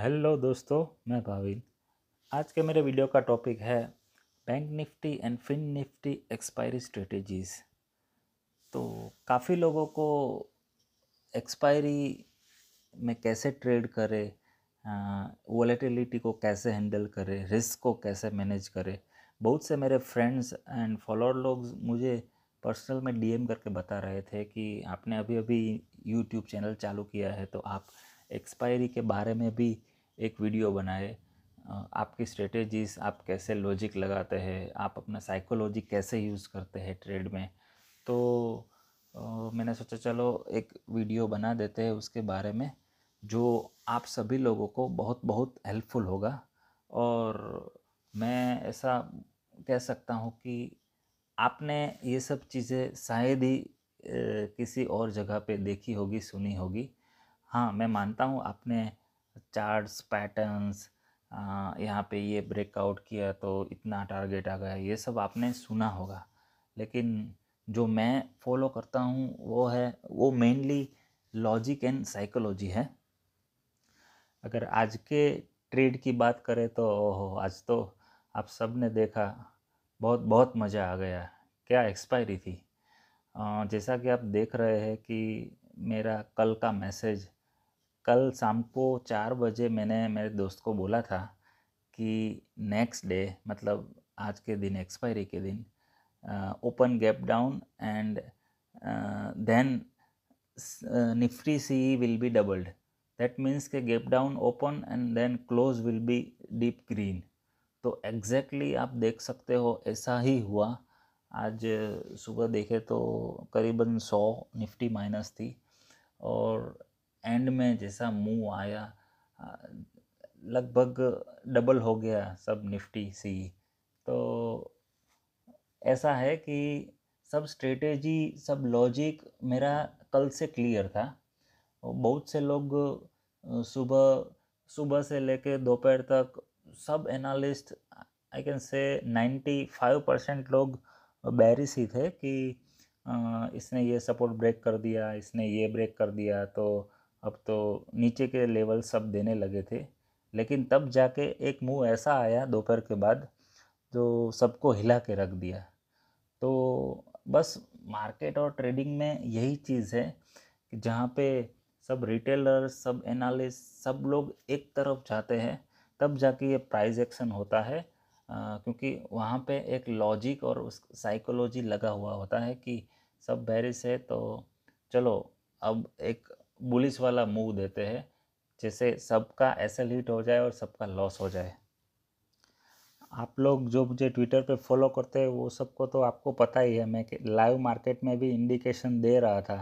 Hello दोस्तों मैं भाविन आज के मेरे वीडियो का टॉपिक है bank Nifty and Fin Nifty expiry strategies तो काफ़ी लोगों को एक्सपायरी में कैसे ट्रेड करें वॉलेटिलिटी को कैसे हैंडल करें रिस्क को कैसे मैनेज करें बहुत से मेरे फ्रेंड्स एंड फॉलोअर लोग मुझे पर्सनल में डीएम करके बता रहे थे कि आपने अभी अभी यूट्यूब चैनल चालू किया है तो आप एक्सपायरी के बारे में भी एक वीडियो बनाए आपकी स्ट्रेटेजीज आप कैसे लॉजिक लगाते हैं आप अपना साइकोलॉजी कैसे यूज़ करते हैं ट्रेड में तो मैंने सोचा चलो एक वीडियो बना देते हैं उसके बारे में जो आप सभी लोगों को बहुत बहुत हेल्पफुल होगा और मैं ऐसा कह सकता हूँ कि आपने ये सब चीज़ें शायद ही किसी और जगह पे देखी होगी सुनी होगी हाँ मैं मानता हूँ आपने चार्ट्स पैटर्न्स यहाँ पे ये ब्रेकआउट किया तो इतना टारगेट आ गया ये सब आपने सुना होगा लेकिन जो मैं फॉलो करता हूँ वो है वो मेनली लॉजिक एंड साइकोलॉजी है अगर आज के ट्रेड की बात करें तो ओहो आज तो आप सब ने देखा बहुत बहुत मज़ा आ गया क्या एक्सपायरी थी जैसा कि आप देख रहे हैं कि मेरा कल का मैसेज कल शाम को चार बजे मैंने मेरे दोस्त को बोला था कि नेक्स्ट डे मतलब आज के दिन एक्सपायरी के दिन open gap down and then Nifty see will be doubled that means के gap down open and then close will be deep green तो एग्जैक्टली exactly आप देख सकते हो ऐसा ही हुआ आज सुबह देखे तो करीबन सौ निफ्टी माइनस थी और एंड में जैसा मूव आया लगभग डबल हो गया सब निफ्टी सी तो ऐसा है कि सब स्ट्रेटेजी सब लॉजिक मेरा कल से क्लियर था बहुत से लोग सुबह सुबह से लेके दोपहर तक सब analyst I can say ninety five percent लोग बैरिस ही थे कि इसने ये सपोर्ट ब्रेक कर दिया इसने ये ब्रेक कर दिया तो अब तो नीचे के लेवल सब देने लगे थे लेकिन तब जाके एक मुंह ऐसा आया दोपहर के बाद जो सबको हिला के रख दिया तो बस मार्केट और ट्रेडिंग में यही चीज़ है कि जहाँ पे सब रिटेलर सब एनालिस्ट सब लोग एक तरफ जाते हैं तब जाके ये प्राइस एक्शन होता है आ, क्योंकि वहाँ पे एक लॉजिक और उस साइकोलॉजी लगा हुआ होता है कि सब बैरिस है तो चलो अब एक बुलिस वाला मूव देते हैं जैसे सबका एल हिट हो जाए और सबका लॉस हो जाए आप लोग जो मुझे ट्विटर पे फॉलो करते हैं वो सबको तो आपको पता ही है मैं लाइव मार्केट में भी इंडिकेशन दे रहा था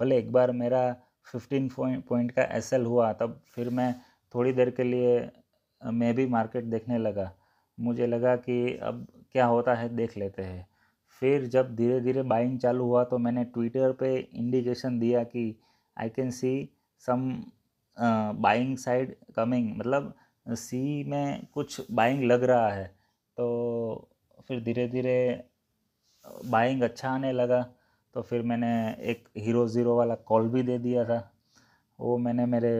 भले एक बार मेरा फिफ्टीन पॉइंट का एल हुआ तब फिर मैं थोड़ी देर के लिए मैं भी मार्केट देखने लगा मुझे लगा कि अब क्या होता है देख लेते हैं फिर जब धीरे धीरे बाइंग चालू हुआ तो मैंने ट्विटर पे इंडिकेशन दिया कि I can see some buying side coming मतलब सी में कुछ बाइंग लग रहा है तो फिर धीरे धीरे बाइंग अच्छा आने लगा तो फिर मैंने एक हीरो ज़ीरो वाला कॉल भी दे दिया था वो मैंने मेरे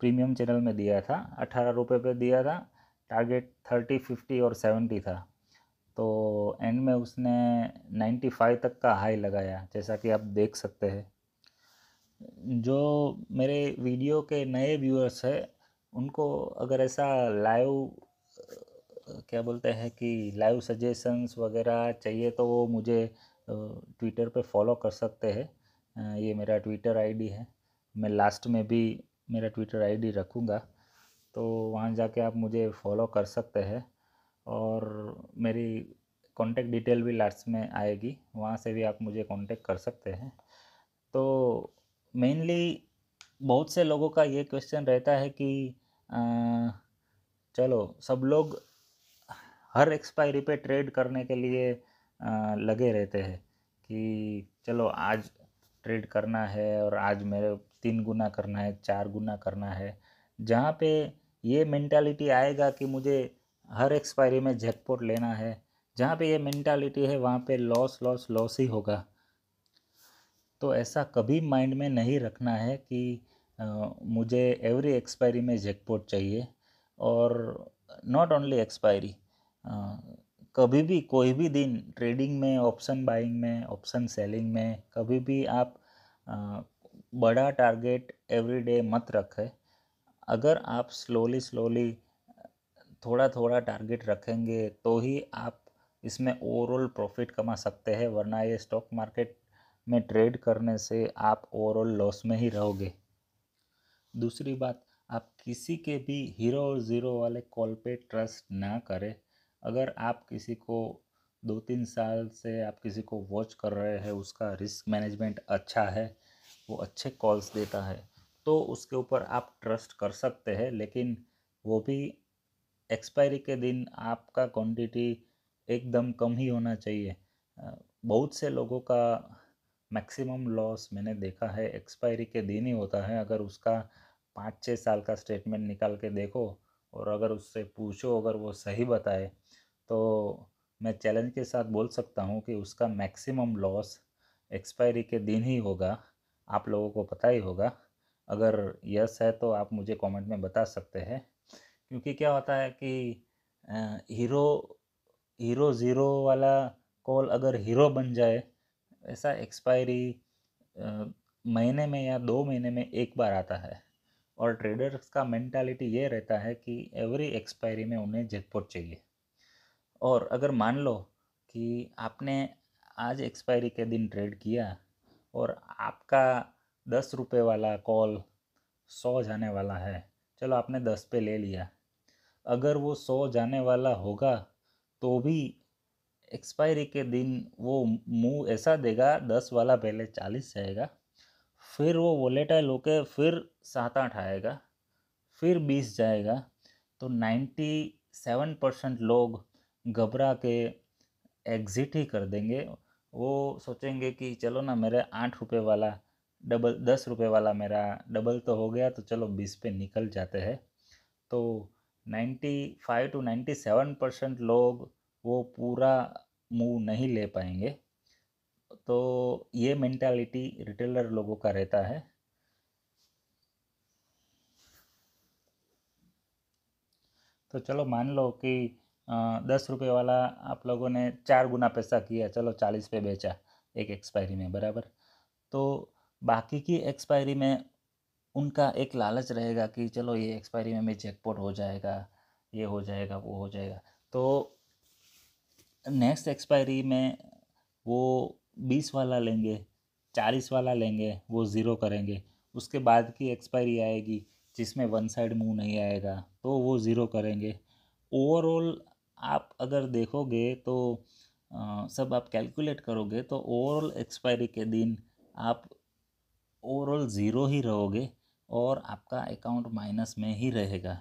प्रीमियम चैनल में दिया था अठारह रुपये पे दिया था टारगेट थर्टी फिफ्टी और सेवेंटी था तो एंड में उसने नाइन्टी फाइव तक का हाई लगाया जैसा कि आप देख सकते हैं जो मेरे वीडियो के नए व्यूअर्स है उनको अगर ऐसा लाइव क्या बोलते हैं कि लाइव सजेशंस वगैरह चाहिए तो वो मुझे ट्विटर पे फॉलो कर सकते हैं ये मेरा ट्विटर आईडी है मैं लास्ट में भी मेरा ट्विटर आईडी रखूँगा तो वहाँ जाके आप मुझे फॉलो कर सकते हैं और मेरी कांटेक्ट डिटेल भी लास्ट में आएगी वहाँ से भी आप मुझे कांटेक्ट कर सकते हैं तो मेनली बहुत से लोगों का ये क्वेश्चन रहता है कि आ, चलो सब लोग हर एक्सपायरी पे ट्रेड करने के लिए आ, लगे रहते हैं कि चलो आज ट्रेड करना है और आज मेरे तीन गुना करना है चार गुना करना है जहाँ पे ये मेंटालिटी आएगा कि मुझे हर एक्सपायरी में जैकपॉट लेना है जहाँ पे ये मेंटालिटी है वहाँ पे लॉस लॉस लॉस ही होगा तो ऐसा कभी माइंड में नहीं रखना है कि आ, मुझे एवरी एक्सपायरी में जैकपॉट चाहिए और नॉट ओनली एक्सपायरी कभी भी कोई भी दिन ट्रेडिंग में ऑप्शन बाइंग में ऑप्शन सेलिंग में कभी भी आप आ, बड़ा टारगेट एवरी डे मत रखें अगर आप स्लोली स्लोली थोड़ा थोड़ा टारगेट रखेंगे तो ही आप इसमें ओवरऑल प्रॉफिट कमा सकते हैं वरना ये स्टॉक मार्केट में ट्रेड करने से आप ओवरऑल लॉस में ही रहोगे दूसरी बात आप किसी के भी हीरो और ज़ीरो वाले कॉल पे ट्रस्ट ना करें अगर आप किसी को दो तीन साल से आप किसी को वॉच कर रहे हैं उसका रिस्क मैनेजमेंट अच्छा है वो अच्छे कॉल्स देता है तो उसके ऊपर आप ट्रस्ट कर सकते हैं लेकिन वो भी एक्सपायरी के दिन आपका क्वांटिटी एकदम कम ही होना चाहिए बहुत से लोगों का मैक्सिमम लॉस मैंने देखा है एक्सपायरी के दिन ही होता है अगर उसका पाँच छः साल का स्टेटमेंट निकाल के देखो और अगर उससे पूछो अगर वो सही बताए तो मैं चैलेंज के साथ बोल सकता हूँ कि उसका मैक्सिमम लॉस एक्सपायरी के दिन ही होगा आप लोगों को पता ही होगा अगर यस है तो आप मुझे कमेंट में बता सकते हैं क्योंकि क्या होता है कि हीरो हीरो ज़ीरो वाला कॉल अगर हीरो बन जाए ऐसा एक्सपायरी महीने में या दो महीने में एक बार आता है और ट्रेडर्स का मेंटालिटी ये रहता है कि एवरी एक्सपायरी में उन्हें जेकपोट चाहिए और अगर मान लो कि आपने आज एक्सपायरी के दिन ट्रेड किया और आपका दस रुपये वाला कॉल सौ जाने वाला है चलो आपने दस पे ले लिया अगर वो सौ जाने वाला होगा तो भी एक्सपायरी के दिन वो मुंह ऐसा देगा दस वाला पहले चालीस जाएगा फिर वो वोलेटाइल होकर फिर सात आठ आएगा फिर बीस जाएगा तो नाइन्टी सेवन परसेंट लोग घबरा के एग्ज़िट ही कर देंगे वो सोचेंगे कि चलो ना मेरे आठ रुपये वाला डबल दस रुपये वाला मेरा डबल तो हो गया तो चलो बीस पे निकल जाते हैं तो ninety five to ninety seven percent लोग वो पूरा मूव नहीं ले पाएंगे तो ये मेंटालिटी रिटेलर लोगों का रहता है तो चलो मान लो कि दस रुपये वाला आप लोगों ने चार गुना पैसा किया चलो चालीस पे बेचा एक एक्सपायरी में बराबर तो बाकी की एक्सपायरी में उनका एक लालच रहेगा कि चलो ये एक्सपायरी में मैं जैकपॉट हो जाएगा ये हो जाएगा वो हो जाएगा तो नेक्स्ट एक्सपायरी में वो बीस वाला लेंगे चालीस वाला लेंगे वो ज़ीरो करेंगे उसके बाद की एक्सपायरी आएगी जिसमें वन साइड मूव नहीं आएगा तो वो ज़ीरो करेंगे ओवरऑल आप अगर देखोगे तो आ, सब आप कैलकुलेट करोगे तो ओवरऑल एक्सपायरी के दिन आप ओवरऑल ज़ीरो ही रहोगे और आपका अकाउंट माइनस में ही रहेगा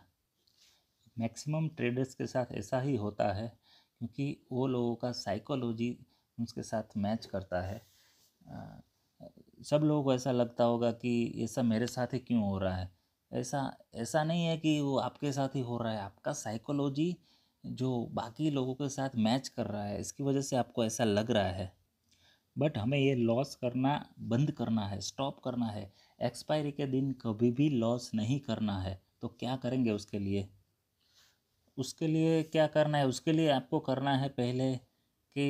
मैक्सिमम ट्रेडर्स के साथ ऐसा ही होता है क्योंकि वो लोगों का साइकोलॉजी उसके साथ मैच करता है सब लोगों को ऐसा लगता होगा कि ये सब मेरे साथ ही क्यों हो रहा है ऐसा ऐसा नहीं है कि वो आपके साथ ही हो रहा है आपका साइकोलॉजी जो बाकी लोगों के साथ मैच कर रहा है इसकी वजह से आपको ऐसा लग रहा है बट हमें ये लॉस करना बंद करना है स्टॉप करना है एक्सपायरी के दिन कभी भी लॉस नहीं करना है तो क्या करेंगे उसके लिए उसके लिए क्या करना है उसके लिए आपको करना है पहले कि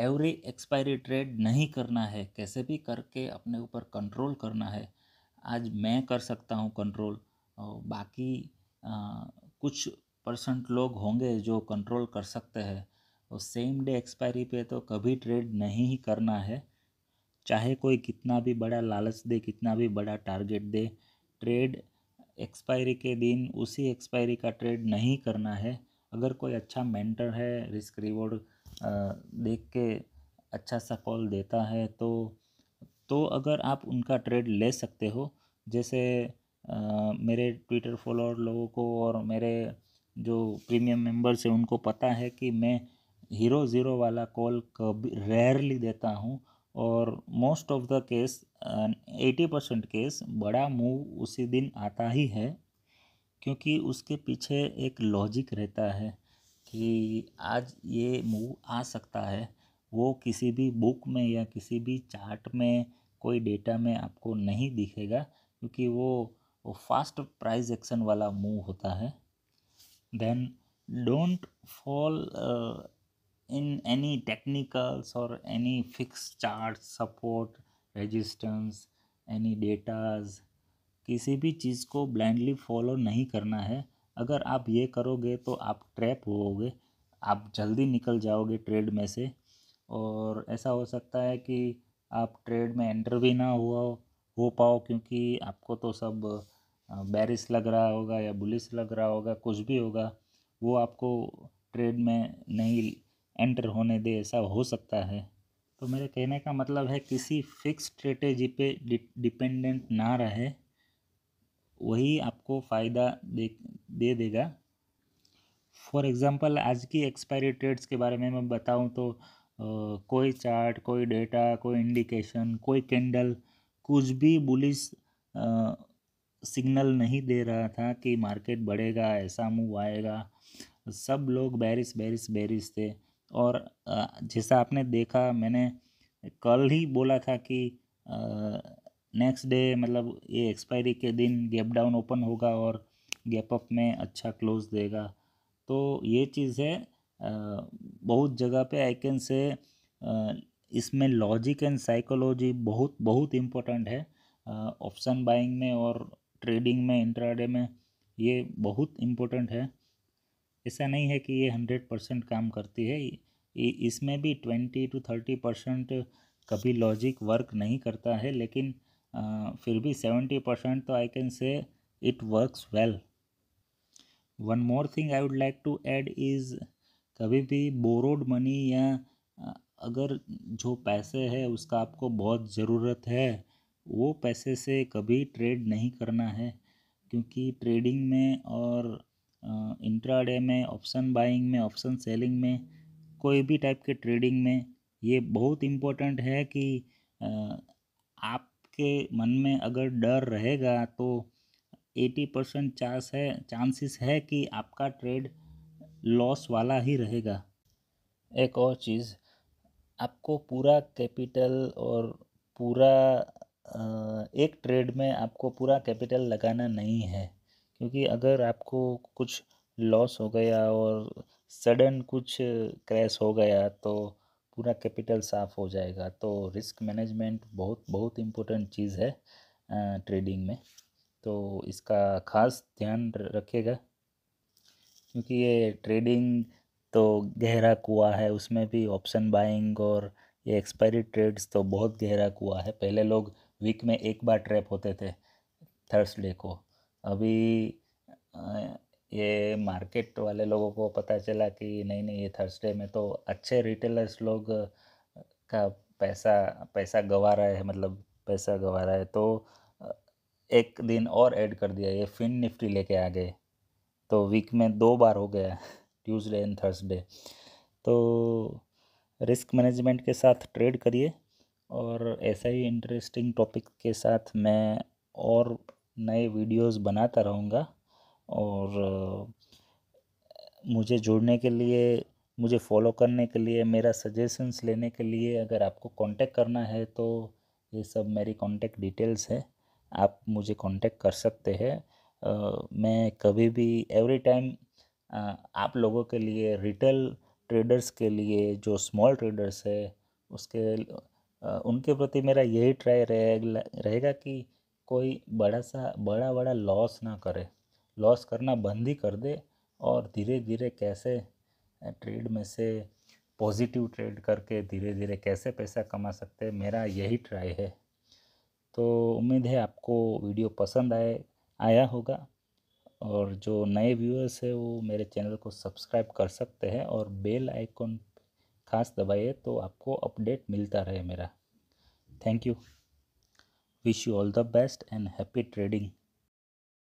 एवरी एक्सपायरी ट्रेड नहीं करना है कैसे भी करके अपने ऊपर कंट्रोल करना है आज मैं कर सकता हूँ कंट्रोल बाकी आ, कुछ परसेंट लोग होंगे जो कंट्रोल कर सकते हैं और सेम डे एक्सपायरी पे तो कभी ट्रेड नहीं ही करना है चाहे कोई कितना भी बड़ा लालच दे कितना भी बड़ा टारगेट दे ट्रेड एक्सपायरी के दिन उसी एक्सपायरी का ट्रेड नहीं करना है अगर कोई अच्छा मेंटर है रिस्क रिवॉर्ड देख के अच्छा सा कॉल देता है तो तो अगर आप उनका ट्रेड ले सकते हो जैसे आ, मेरे ट्विटर फॉलोअर लोगों को और मेरे जो प्रीमियम मेंबर्स हैं उनको पता है कि मैं हीरो ज़ीरो वाला कॉल कभी रेयरली देता हूँ और most of the case eighty percent case बड़ा मूव उसी दिन आता ही है क्योंकि उसके पीछे एक लॉजिक रहता है कि आज ये मूव आ सकता है वो किसी भी बुक में या किसी भी चार्ट में कोई डेटा में आपको नहीं दिखेगा क्योंकि वो, वो फास्ट प्राइस एक्शन वाला मूव होता है then don't fall in any technicals और any fix chart support resistance any datas किसी भी चीज़ को ब्लाइंडली फॉलो नहीं करना है अगर आप ये करोगे तो आप ट्रैप होोगे आप जल्दी निकल जाओगे ट्रेड में से और ऐसा हो सकता है कि आप ट्रेड में एंटर भी ना हुआ हो पाओ क्योंकि आपको तो सब बैरिस लग रहा होगा या बुलिस लग रहा होगा कुछ भी होगा वो आपको ट्रेड में नहीं एंटर होने दे ऐसा हो सकता है तो मेरे कहने का मतलब है किसी फिक्स स्ट्रेटेजी पे डिपेंडेंट ना रहे वही आपको फ़ायदा दे दे देगा फॉर एग्ज़ाम्पल आज की एक्सपायरी ट्रेड्स के बारे में मैं बताऊं तो आ, कोई चार्ट कोई डेटा कोई इंडिकेशन कोई कैंडल कुछ भी बुलिस सिग्नल नहीं दे रहा था कि मार्केट बढ़ेगा ऐसा मूव आएगा सब लोग बैरिस बैरिस बैरिस थे और जैसा आपने देखा मैंने कल ही बोला था कि नेक्स्ट डे मतलब ये एक्सपायरी के दिन गैप डाउन ओपन होगा और गैप अप में अच्छा क्लोज देगा तो ये चीज़ है बहुत जगह पे आई कैन से इसमें लॉजिक एंड साइकोलॉजी बहुत बहुत इम्पोर्टेंट है ऑप्शन बाइंग में और ट्रेडिंग में इंट्राडे में ये बहुत इम्पोर्टेंट है ऐसा नहीं है कि ये हंड्रेड परसेंट काम करती है इसमें भी ट्वेंटी टू थर्टी परसेंट कभी लॉजिक वर्क नहीं करता है लेकिन आ, फिर भी सेवेंटी परसेंट तो I can say it works well one more thing I would like to add is कभी भी बोरोड मनी या अगर जो पैसे है उसका आपको बहुत ज़रूरत है वो पैसे से कभी ट्रेड नहीं करना है क्योंकि ट्रेडिंग में और इंट्राडे में ऑप्शन बाइंग में ऑप्शन सेलिंग में कोई भी टाइप के ट्रेडिंग में ये बहुत इम्पोर्टेंट है कि आपके मन में अगर डर रहेगा तो एटी परसेंट चांस है चांसेस है कि आपका ट्रेड लॉस वाला ही रहेगा एक और चीज़ आपको पूरा कैपिटल और पूरा एक ट्रेड में आपको पूरा कैपिटल लगाना नहीं है क्योंकि अगर आपको कुछ लॉस हो गया और सडन कुछ क्रैश हो गया तो पूरा कैपिटल साफ़ हो जाएगा तो रिस्क मैनेजमेंट बहुत बहुत इम्पोर्टेंट चीज़ है ट्रेडिंग में तो इसका ख़ास ध्यान रखिएगा क्योंकि ये ट्रेडिंग तो गहरा कुआ है उसमें भी ऑप्शन बाइंग और ये एक्सपायरी ट्रेड्स तो बहुत गहरा कुआ है पहले लोग वीक में एक बार ट्रैप होते थे थर्सडे को अभी ये मार्केट वाले लोगों को पता चला कि नहीं नहीं ये थर्सडे में तो अच्छे रिटेलर्स लोग का पैसा पैसा गवा रहा है मतलब पैसा गवा रहा है तो एक दिन और ऐड कर दिया ये फिन निफ्टी लेके आ गए तो वीक में दो बार हो गया ट्यूसडे एंड थर्सडे तो रिस्क मैनेजमेंट के साथ ट्रेड करिए और ऐसा ही इंटरेस्टिंग टॉपिक के साथ मैं और नए वीडियोस बनाता रहूँगा और मुझे जुड़ने के लिए मुझे फॉलो करने के लिए मेरा सजेशंस लेने के लिए अगर आपको कांटेक्ट करना है तो ये सब मेरी कांटेक्ट डिटेल्स है आप मुझे कांटेक्ट कर सकते हैं मैं कभी भी एवरी टाइम आप लोगों के लिए रिटेल ट्रेडर्स के लिए जो स्मॉल ट्रेडर्स है उसके आ, उनके प्रति मेरा यही ट्राई रहेगा रहे कि कोई बड़ा सा बड़ा बड़ा लॉस ना करे लॉस करना बंद ही कर दे और धीरे धीरे कैसे ट्रेड में से पॉजिटिव ट्रेड करके धीरे धीरे कैसे पैसा कमा सकते हैं मेरा यही ट्राई है तो उम्मीद है आपको वीडियो पसंद आए आया होगा और जो नए व्यूअर्स है वो मेरे चैनल को सब्सक्राइब कर सकते हैं और बेल आइकॉन खास दबाइए तो आपको अपडेट मिलता रहे मेरा thank you Wish you all the best and happy trading.